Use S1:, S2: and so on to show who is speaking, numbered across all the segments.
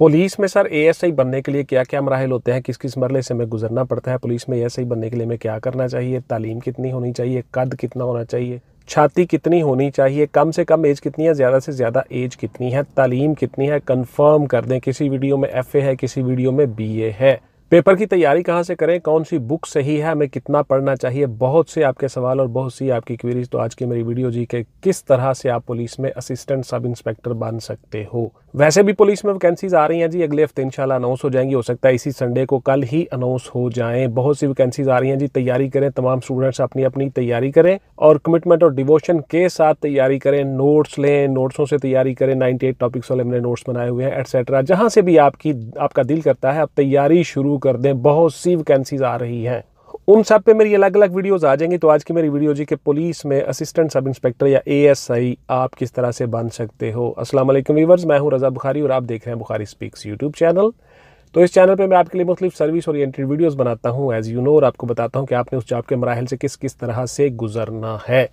S1: police में sir ASI बनने के लिए क्या क्या मराहल होते हैं किस किस मरले से हमें गुजरना पड़ता है पुलिस में एएसआई बनने के लिए हमें क्या करना चाहिए तालीम कितनी होनी चाहिए कद कितना होना चाहिए छाती कितनी होनी चाहिए कम से कम एज कितनी है ज़्यादा से ज़्यादा एज कितनी है तालीम कितनी है कंफर्म कर दें किसी वीडियो में एफ है किसी वीडियो में बी ए है पेपर की तैयारी कहाँ से करें कौन सी बुक सही है हमें कितना पढ़ना चाहिए बहुत से आपके सवाल और बहुत सी आपकी क्वेरीज तो आज की मेरी वीडियो जी के किस तरह से आप पुलिस में असिस्टेंट सब इंस्पेक्टर बन सकते हो वैसे भी पुलिस में वैकेंसीज आ रही हैं जी अगले हफ्ते इंशाल्लाह अनाउंस हो जाएंगी हो सकता है इसी संडे को कल ही अनाउंस हो जाए बहुत सी वैकेंसीज आ रही हैं जी तैयारी करें तमाम स्टूडेंट्स अपनी अपनी तैयारी करें और कमिटमेंट और डिवोशन के साथ तैयारी करें नोट्स लें नोट्सों से तैयारी करें नाइन्टी टॉपिक्स वाले हमने नोट्स बनाए हुए हैं एटसेट्रा जहाँ से भी आपकी आपका दिल करता है आप तैयारी शुरू शुरू कर दें बहुत सी वैकेंसीज आ रही हैं उन सब पे मेरी अलग अलग वीडियोस आ जाएंगी तो आज की मेरी वीडियो जी के पुलिस में असिस्टेंट सब इंस्पेक्टर या एएसआई आप किस तरह से बन सकते हो अस्सलाम वालेकुम वीवर्स मैं हूं रज़ा बुखारी और आप देख रहे हैं बुखारी स्पीक्स यूट्यूब चैनल तो इस चैनल पे मैं आपके लिए मुख्तलिफ सर्विस ओरिएंटेड वीडियोस बनाता हूँ एज़ यू नो और आपको बताता हूँ कि आपने उस जॉब के मराहल से किस किस तरह से गुजरना है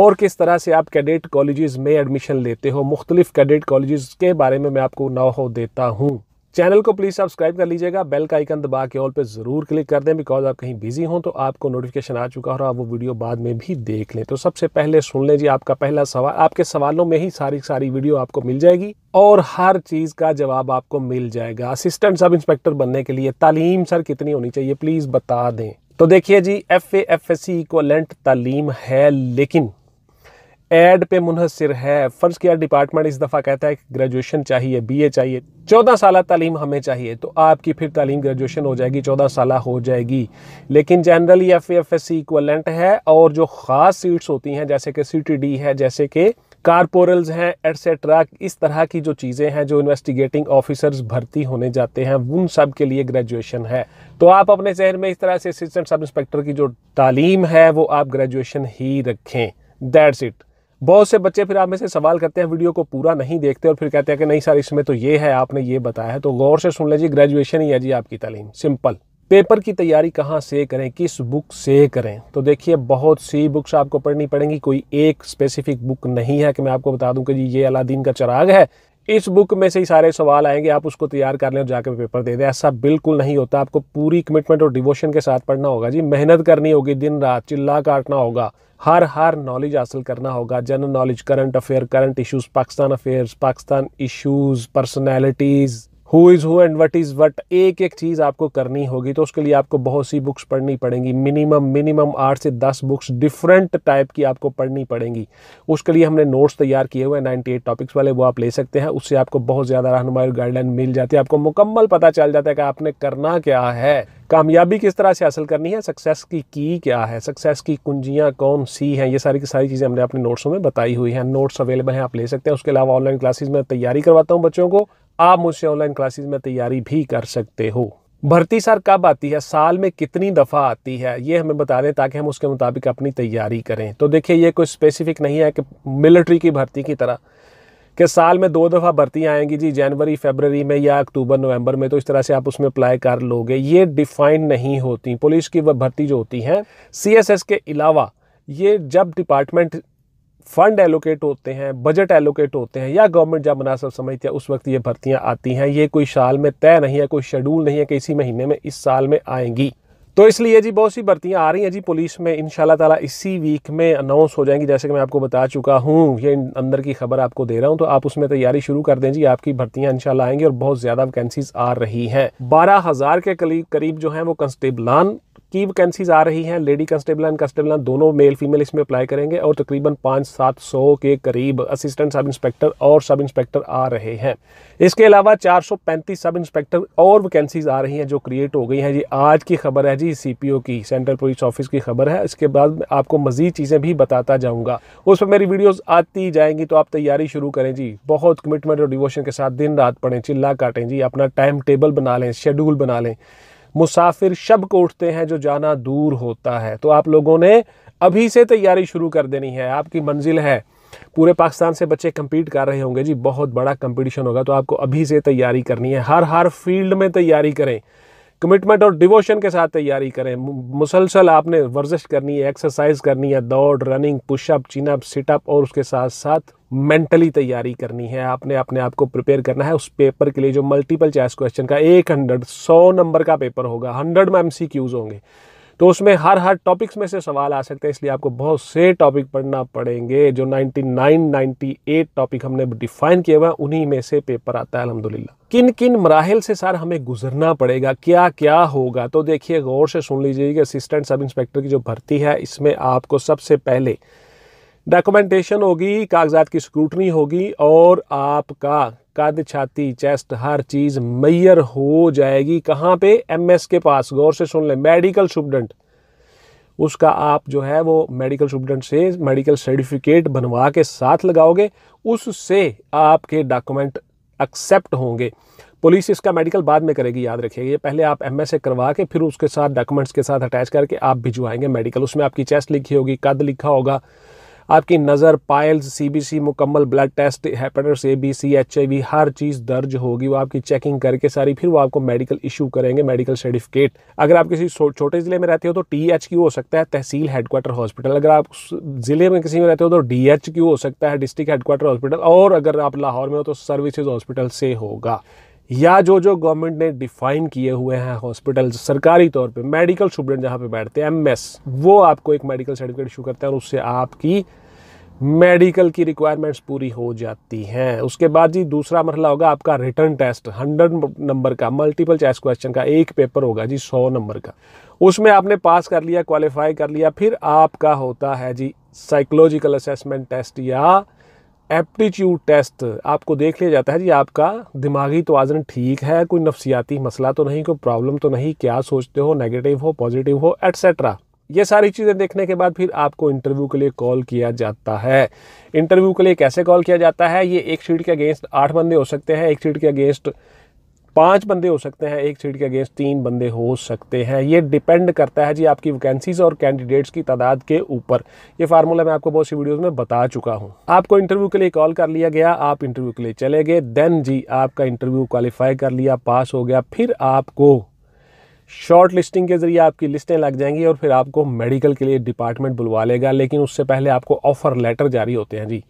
S1: और किस तरह से आप कैडेट कॉलेज में एडमिशन लेते हो मुख्तलिफ कैडेट कॉलेज के बारे में मैं आपको नाव देता हूँ चैनल को प्लीज़ सब्सक्राइब कर लीजिएगा बेल का आइकन दबा के ऑल पे ज़रूर क्लिक कर दें बिकॉज आप कहीं बिजी हो तो आपको नोटिफिकेशन आ चुका हो आप वो वीडियो बाद में भी देख लें तो सबसे पहले सुन लें जी आपका पहला सवाल आपके सवालों में ही सारी सारी वीडियो आपको मिल जाएगी और हर चीज़ का जवाब आपको मिल जाएगा असिस्टेंट सब इंस्पेक्टर बनने के लिए तालीम सर कितनी होनी चाहिए प्लीज़ बता दें तो देखिए जी F A F S C equivalent तालीम है लेकिन एड पे मुनहसर है फ़र्ज़ किया डिपार्टमेंट इस दफ़ा कहता है ग्रेजुएशन चाहिए बीए चाहिए चौदह साल तालीम हमें चाहिए तो आपकी फिर तालीम ग्रेजुएशन हो जाएगी चौदह साल हो जाएगी लेकिन generally F F S C equivalent है और जो ख़ास सीट्स होती हैं जैसे कि सी टी डी है जैसे कि कारपोरल्स हैं एट्सेट्रा इस तरह की जो चीज़ें हैं जो इन्वेस्टिगेटिंग ऑफिसर्स भर्ती होने जाते हैं उन सब के लिए ग्रेजुएशन है तो आप अपने शहर में इस तरह से असिस्टेंट सब इंस्पेक्टर की जो तालीम है वो आप ग्रेजुएशन ही रखें दैट्स इट बहुत से बच्चे फिर आप में से सवाल करते हैं वीडियो को पूरा नहीं देखते और फिर कहते हैं कि नहीं सर इसमें तो ये है आपने ये बताया है तो गौर से सुन लीजिए ग्रेजुएशन ही है जी आपकी तालीम सिंपल पेपर की तैयारी कहाँ से करें किस बुक से करें तो देखिए बहुत सी बुक्स आपको पढ़नी पड़ेंगी कोई एक स्पेसिफिक बुक नहीं है कि मैं आपको बता दूं कि जी ये अलादीन का चराग है इस बुक में से ही सारे सवाल आएंगे आप उसको तैयार कर लें और जाकर पेपर दे दें ऐसा बिल्कुल नहीं होता आपको पूरी कमिटमेंट और डिवोशन के साथ पढ़ना होगा जी मेहनत करनी होगी दिन रात चिल्ला काटना होगा हर हर नॉलेज हासिल करना होगा general knowledge current affair current issues Pakistan affairs Pakistan issues personalities who is who and what is what एक एक चीज़ आपको करनी होगी तो उसके लिए आपको बहुत सी बुक्स पढ़नी पड़ेंगी मिनिमम मिनिमम आठ से दस बुक्स डिफरेंट टाइप की आपको पढ़नी पड़ेंगी उसके लिए हमने नोट्स तैयार किए हुए हैं नाइन्टी एट टॉपिक्स वाले वो आप ले सकते हैं उससे आपको बहुत ज़्यादा रहनुमाई गाइडलाइन मिल जाती है आपको मुकम्मल पता चल जाता है कि आपने करना क्या है कामयाबी किस तरह से हासिल करनी है सक्सेस की की क्या है सक्सेस की कुंजियाँ कौन सी हैं ये सारी की सारी चीज़ें हमने अपने नोट्सों में बताई हुई हैं नोट्स अवेलेबल हैं आप ले सकते हैं उसके अलावा ऑनलाइन क्लासेस में तैयारी करवाता हूँ बच्चों को आप मुझसे ऑनलाइन क्लासेस में तैयारी भी कर सकते हो भर्ती सर कब आती है साल में कितनी दफ़ा आती है ये हमें बता दें ताकि हम उसके मुताबिक अपनी तैयारी करें तो देखिए ये कोई स्पेसिफिक नहीं है कि मिलिट्री की भर्ती की तरह कि साल में दो दफ़ा भर्ती आएंगी जी जनवरी फरवरी में या अक्टूबर नवंबर में तो इस तरह से आप उसमें अप्लाई कर लोगे ये डिफाइंड नहीं होती पुलिस की वह भर्ती जो होती हैं सी के अलावा ये जब डिपार्टमेंट फंड एलोकेट होते हैं बजट एलोकेट होते हैं या गवर्नमेंट जब मुनासब समझती है उस वक्त ये भर्तियाँ आती हैं ये कोई साल में तय नहीं है कोई शेड्यूल नहीं है कि इसी महीने में इस साल में आएंगी तो इसलिए जी बहुत सी भर्तियाँ आ रही हैं जी पुलिस में इन ताला इसी वीक में अनाउंस हो जाएंगी जैसे कि मैं आपको बता चुका हूँ ये अंदर की खबर आपको दे रहा हूँ तो आप उसमें तैयारी शुरू कर दें जी आपकी भर्तियाँ इनशाला आएंगी और बहुत ज़्यादा वैकेंसीज आ रही हैं बारह हज़ार के करीब करीब जो है वो कंस्टेबलान की वैकेंसीज आ रही हैं लेडी कंस्टेबल एंड कंस्टेबल दोनों मेल फीमेल इसमें अप्लाई करेंगे और तकरीबन पाँच सात सौ के करीब असिस्टेंट सब इंस्पेक्टर और सब इंस्पेक्टर आ रहे हैं इसके अलावा चार सौ पैंतीस सब इंस्पेक्टर और वैकेंसीज आ रही हैं जो क्रिएट हो गई हैं जी आज की खबर है जी सी पी ओ की सेंट्रल पुलिस ऑफिस की खबर है इसके बाद आपको मजीद चीज़ें भी बताता जाऊँगा उस पर मेरी वीडियोज़ आती जाएंगी तो आप तैयारी शुरू करें जी बहुत कमिटमेंट और डिवोशन के साथ दिन रात पढ़ें चिल्ला काटें जी अपना टाइम टेबल बना लें शेड्यूल बना लें मुसाफिर शब को उठते हैं जो जाना दूर होता है तो आप लोगों ने अभी से तैयारी शुरू कर देनी है आपकी मंजिल है पूरे पाकिस्तान से बच्चे कम्पीट कर रहे होंगे जी बहुत बड़ा कंपटीशन होगा तो आपको अभी से तैयारी करनी है हर हर फील्ड में तैयारी करें कमिटमेंट और डिवोशन के साथ तैयारी करें मुसलसल आपने वर्जिश करनी है एक्सरसाइज करनी है दौड़ रनिंग पुशअप चिनअप सिटअप और उसके साथ साथ मेंटली तैयारी करनी है आपने अपने आप को प्रिपेयर करना है उस पेपर के लिए जो मल्टीपल चॉइस क्वेश्चन का एक हंड्रेड सौ नंबर का पेपर होगा हंड्रेड में एम सी होंगे तो उसमें हर हर टॉपिक्स में से सवाल आ सकते हैं इसलिए आपको बहुत से टॉपिक पढ़ना पड़ेंगे जो 99 98 टॉपिक हमने डिफाइन किए हुए उन्हीं में से पेपर आता है अलहमदुल्ला किन किन मराहल से सर हमें गुजरना पड़ेगा क्या क्या होगा तो देखिए गौर से सुन लीजिए कि असिस्टेंट सब इंस्पेक्टर की जो भर्ती है इसमें आपको सबसे पहले डॉक्यूमेंटेशन होगी कागजात की स्क्रूटनी होगी और आपका कद छाती चेस्ट हर चीज़ मैयर हो जाएगी कहाँ पे एमएस के पास गौर से सुन लें मेडिकल स्टूडेंट उसका आप जो है वो मेडिकल स्टूडेंट से मेडिकल सर्टिफिकेट बनवा के साथ लगाओगे उससे आपके डॉक्यूमेंट एक्सेप्ट होंगे पुलिस इसका मेडिकल बाद में करेगी याद रखिएगा ये पहले आप एम करवा के फिर उसके साथ डॉक्यूमेंट्स के साथ अटैच करके आप भिजवाएंगे मेडिकल उसमें आपकी चेस्ट लिखी होगी कद लिखा होगा आपकी नज़र पायल्स सीबीसी मुकम्मल blood test hepatitis A B C H I V हर चीज़ दर्ज होगी वो आपकी चेकिंग करके सारी फिर वो आपको मेडिकल इशू करेंगे मेडिकल सर्टिफिकेट अगर आप किसी छोटे ज़िले में रहते हो तो टी एच क्यू हो सकता है तहसील हेडक्वार्टर हॉस्पिटल अगर आप ज़िले में किसी में रहते हो तो डी एच क्यू हो सकता है डिस्ट्रिक्ट हेडक्वार्टर हॉस्पिटल और अगर आप लाहौर में हो तो सर्विसेज हॉस्पिटल से होगा या जो जो गवर्नमेंट ने डिफाइन किए हुए हैं हॉस्पिटल सरकारी तौर पे मेडिकल स्टूडेंट जहाँ पे बैठते हैं एमएस वो आपको एक मेडिकल सर्टिफिकेट इशू करते हैं और उससे आपकी मेडिकल की रिक्वायरमेंट्स पूरी हो जाती हैं उसके बाद जी दूसरा मरला होगा आपका रिटर्न टेस्ट हंड्रेड नंबर का मल्टीपल चॉइस क्वेश्चन का एक पेपर होगा जी सौ नंबर का उसमें आपने पास कर लिया क्वालिफाई कर लिया फिर आपका होता है जी साइकोलॉजिकल असेसमेंट टेस्ट या एप्टीट्यूड टेस्ट आपको देख लिया जाता है जी आपका दिमागी तोज़न ठीक है कोई नफसियाती मसला तो नहीं कोई प्रॉब्लम तो नहीं क्या सोचते हो नेगेटिव हो पॉजिटिव हो एट्सेट्रा ये सारी चीज़ें देखने के बाद फिर आपको इंटरव्यू के लिए कॉल किया जाता है इंटरव्यू के लिए कैसे कॉल किया जाता है ये एक सीट के अगेंस्ट आठ बंदे हो सकते हैं एक सीट के अगेंस्ट पांच बंदे हो सकते हैं एक सीट के अगेंस्ट तीन बंदे हो सकते हैं ये डिपेंड करता है जी आपकी वैकेंसीज और कैंडिडेट्स की तादाद के ऊपर ये फार्मूला मैं आपको बहुत सी वीडियोस में बता चुका हूँ आपको इंटरव्यू के लिए कॉल कर लिया गया आप इंटरव्यू के लिए चले गए देन जी आपका इंटरव्यू क्वालिफाई कर लिया पास हो गया फिर आपको शॉर्ट लिस्टिंग के ज़रिए आपकी लिस्टें लग जाएंगी और फिर आपको मेडिकल के लिए डिपार्टमेंट बुलवा लेगा लेकिन उससे पहले आपको ऑफ़र लेटर जारी होते हैं जी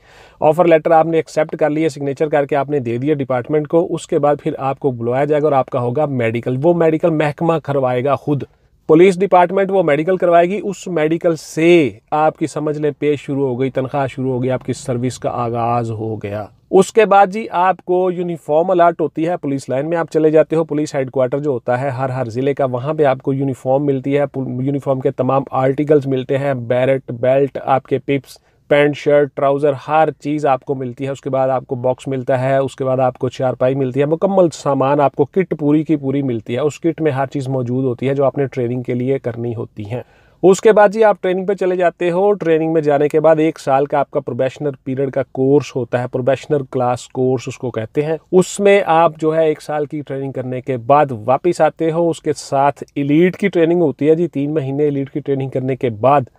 S1: ऑफ़र लेटर आपने एक्सेप्ट कर लिए सिग्नेचर करके आपने दे दिया डिपार्टमेंट को उसके बाद फिर आपको बुलवाया जाएगा और आपका होगा मेडिकल वो मेडिकल महकमा करवाएगा खुद पुलिस डिपार्टमेंट वो मेडिकल करवाएगी उस मेडिकल से आपकी समझ लें पे शुरू हो गई तनख्वाह शुरू हो गई आपकी सर्विस का आगाज़ हो गया उसके बाद जी आपको यूनिफॉर्म अलर्ट होती है पुलिस लाइन में आप चले जाते हो पुलिस हेडक्वार्टर जो होता है हर हर ज़िले का वहाँ पे आपको यूनिफॉर्म मिलती है यूनिफॉर्म के तमाम आर्टिकल्स मिलते हैं बैरट बेल्ट आपके पिप्स पैंट शर्ट ट्राउज़र हर चीज़ आपको मिलती है उसके बाद आपको बॉक्स मिलता है उसके बाद आपको चारपाई मिलती है मुकम्मल सामान आपको किट पूरी की पूरी मिलती है उस किट में हर चीज़ मौजूद होती है जो आपने ट्रेनिंग के लिए करनी होती है उसके बाद जी आप ट्रेनिंग पे चले जाते हो ट्रेनिंग में जाने के बाद एक साल का आपका प्रोबेशनर पीरियड का कोर्स होता है प्रोबेशनर क्लास कोर्स उसको कहते हैं उसमें आप जो है एक साल की ट्रेनिंग करने के बाद वापस आते हो उसके साथ इलीड की ट्रेनिंग होती है जी तीन महीने इलीट की ट्रेनिंग करने के बाद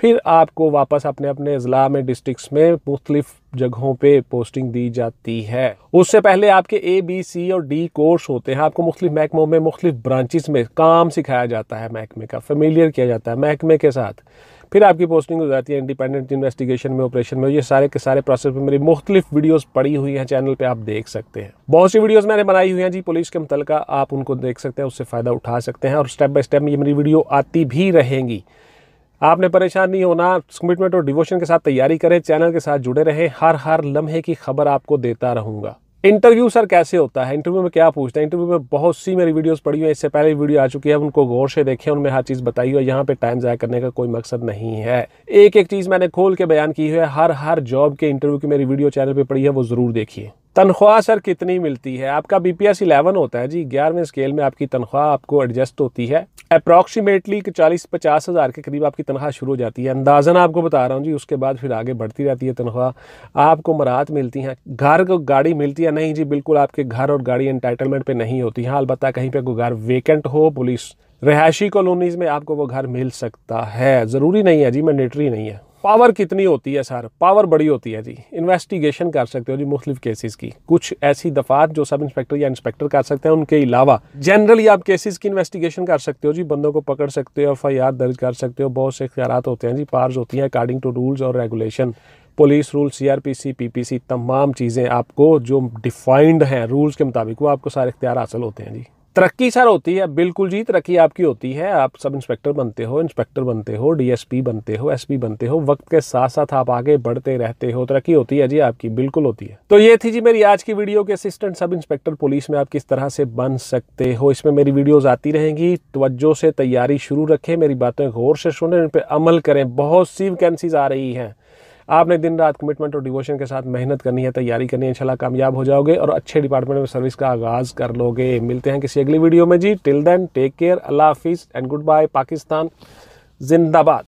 S1: फिर आपको वापस अपने अपने ज़िला में डिस्ट्रिक्स में मुख्तलिफ जगहों पे पोस्टिंग दी जाती है उससे पहले आपके ए बी सी और डी कोर्स होते हैं आपको मुख्तलिफ महकमों में मुख्तलिफ ब्रांचेस में काम सिखाया जाता है महकमे का फेमिलियर किया जाता है महकमे के साथ फिर आपकी पोस्टिंग हो जाती है इंडिपेंडेंट इन्वेस्टिगेशन में ऑपरेशन में ये सारे के सारे प्रोसेस में मेरी मुख्तलिफ वीडियोज पड़ी हुई हैं चैनल पर आप देख सकते हैं बहुत सी वीडियोज मैंने बनाई हुई हैं जी पुलिस के मुतल आप उनको देख सकते हैं उससे फ़ायदा उठा सकते हैं और स्टेप बाई स्टेप ये मेरी वीडियो आती भी रहेंगी आपने परेशान नहीं होना कमिटमेंट और डिवोशन के साथ तैयारी करें चैनल के साथ जुड़े रहें हर हर लम्हे की खबर आपको देता रहूंगा इंटरव्यू सर कैसे होता है इंटरव्यू में क्या पूछते हैं इंटरव्यू में बहुत सी मेरी वीडियोस पड़ी हुई है इससे पहले वीडियो आ चुकी है उनको गौर से देखें उनमें हर चीज़ बताई हुई है यहाँ पे टाइम ज़ाया करने का कोई मकसद नहीं है एक एक चीज़ मैंने खोल के बयान की है हर हर जॉब के इंटरव्यू की मेरी वीडियो चैनल पर पड़ी है वो ज़रूर देखिए तनख्वाह सर कितनी मिलती है आपका बी पी एस इलेवन होता है जी ग्यारहवें स्केल में आपकी तनख्वाह आपको एडजस्ट होती है अप्रॉक्सीमेटली चालीस पचास हज़ार के करीब आपकी तनख्वाह शुरू हो जाती है अंदाजन आपको बता रहा हूँ जी उसके बाद फिर आगे बढ़ती रहती है तनख्वाह आपको मराहत मिलती हैं घर को गाड़ी मिलती है नहीं जी बिल्कुल आपके घर और गाड़ी इंटाइटलमेंट पर नहीं होती है हाँ, अलबत्त कहीं पर कोई घर वेकेंट हो पुलिस रिहायशी कॉलोनीज़ में आपको वो घर मिल सकता है ज़रूरी नहीं है जी मैंडेटरी नहीं है पावर कितनी होती है सर पावर बड़ी होती है जी इन्वेस्टिगेशन कर सकते हो जी मुख्तलिफ केसेस की कुछ ऐसी दफात जो सब इंस्पेक्टर या इंस्पेक्टर कर सकते हैं उनके अलावा जनरली आप केसेस की इन्वेस्टिगेशन कर सकते हो जी बंदों को पकड़ सकते हो एफ आई आर दर्ज कर सकते हो बहुत से इख्तियार होते हैं जी पार्स होती हैं अकॉर्डिंग टू रूल्स और regulation police rule C R P C P P C तमाम चीज़ें आपको जो डिफाइंड हैं रूल्स के मुताबिक वो आपको सारे इख्तियार हासिल होते हैं जी तरक्की सर होती है बिल्कुल जी तरक्की आपकी होती है आप सब इंस्पेक्टर बनते हो इंस्पेक्टर बनते हो डीएसपी बनते हो एसपी बनते हो वक्त के साथ साथ आप आगे बढ़ते रहते हो तरक्की होती है जी आपकी बिल्कुल होती है तो ये थी जी मेरी आज की वीडियो के असिस्टेंट सब इंस्पेक्टर पुलिस में आप किस तरह से बन सकते हो इसमें मेरी वीडियोज़ आती रहेंगी तोज्जो से तैयारी शुरू रखें मेरी बातें गौर से सुने उन पर अमल करें बहुत सी वैकेंसीज आ रही हैं आपने दिन रात कमिटमेंट और डिवोशन के साथ मेहनत करनी है तैयारी करनी है इंशाल्लाह कामयाब हो जाओगे और अच्छे डिपार्टमेंट में सर्विस का आगाज़ कर लोगे मिलते हैं किसी अगली वीडियो में जी टिल देन टेक केयर अल्लाह हाफिज़ एंड गुड बाय पाकिस्तान जिंदाबाद